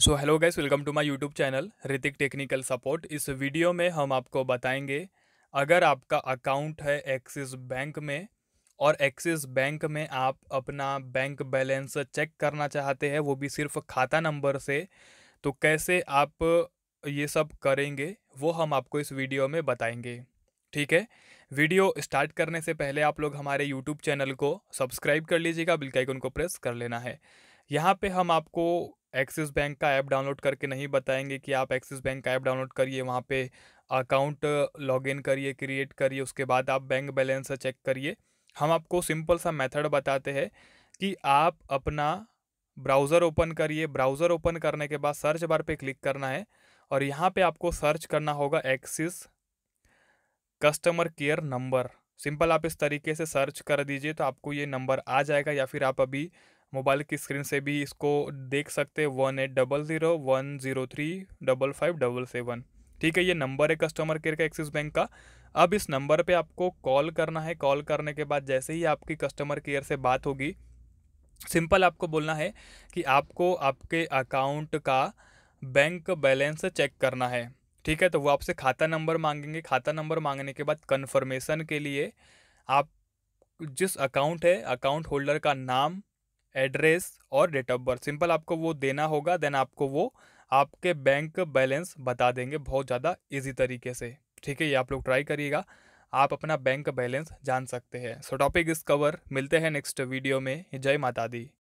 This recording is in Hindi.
so hello guys welcome to my YouTube channel Hrithik technical support इस वीडियो में हम आपको बताएंगे अगर आपका अकाउंट है एक्सिस बैंक में और एक्सिस बैंक में आप अपना बैंक बैलेंस चेक करना चाहते हैं वो भी सिर्फ खाता नंबर से तो कैसे आप ये सब करेंगे वो हम आपको इस वीडियो में बताएंगे ठीक है वीडियो स्टार्ट करने से पहले आप लोग हमारे यूट्यूब चैनल को सब्सक्राइब कर लीजिएगा बिल्कुल उनको प्रेस कर लेना है यहाँ पे हम आपको एक्सिस बैंक का ऐप डाउनलोड करके नहीं बताएंगे कि आप एक्सिस बैंक का ऐप डाउनलोड करिए वहाँ पे अकाउंट लॉगिन करिए क्रिएट करिए उसके बाद आप बैंक बैलेंस चेक करिए हम आपको सिंपल सा मेथड बताते हैं कि आप अपना ब्राउज़र ओपन करिए ब्राउज़र ओपन करने के बाद सर्च बार पे क्लिक करना है और यहाँ पे आपको सर्च करना होगा Axis customer care number simple आप इस तरीके से सर्च कर दीजिए तो आपको ये नंबर आ जाएगा या फिर आप अभी मोबाइल की स्क्रीन से भी इसको देख सकते हैं one eight double zero one zero three double five double seven ठीक है ये नंबर है कस्टमर केयर का एक्सिस बैंक का अब इस नंबर पे आपको कॉल करना है कॉल करने के बाद जैसे ही आपकी कस्टमर केयर से बात होगी सिंपल आपको बोलना है कि आपको आपके अकाउंट का बैंक बैलेंस चेक करना है ठीक है तो वो आपसे खाता नंबर मांगेंगे खाता नंबर मांगने के बाद कन्फर्मेशन के लिए आप जिस अकाउंट है अकाउंट होल्डर का नाम एड्रेस और डेट ऑफ बर्थ सिंपल आपको वो देना होगा देन आपको वो आपके बैंक बैलेंस बता देंगे बहुत ज़्यादा इजी तरीके से ठीक है ये आप लोग ट्राई करिएगा आप अपना बैंक बैलेंस जान सकते हैं सो टॉपिक इस कवर मिलते हैं नेक्स्ट वीडियो में जय माता दी